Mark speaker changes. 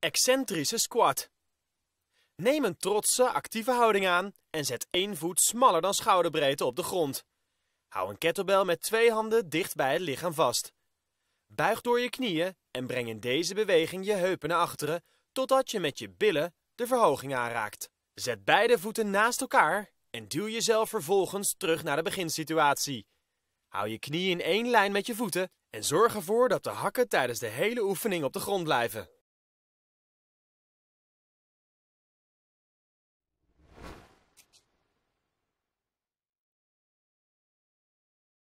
Speaker 1: Excentrische squat. Neem een trotse, actieve houding aan en zet één voet smaller dan schouderbreedte op de grond. Hou een kettlebell met twee handen dicht bij het lichaam vast. Buig door je knieën en breng in deze beweging je heupen naar achteren totdat je met je billen de verhoging aanraakt. Zet beide voeten naast elkaar en duw jezelf vervolgens terug naar de beginsituatie. Hou je knieën in één lijn met je voeten en zorg ervoor dat de hakken tijdens de hele oefening op de
Speaker 2: grond blijven.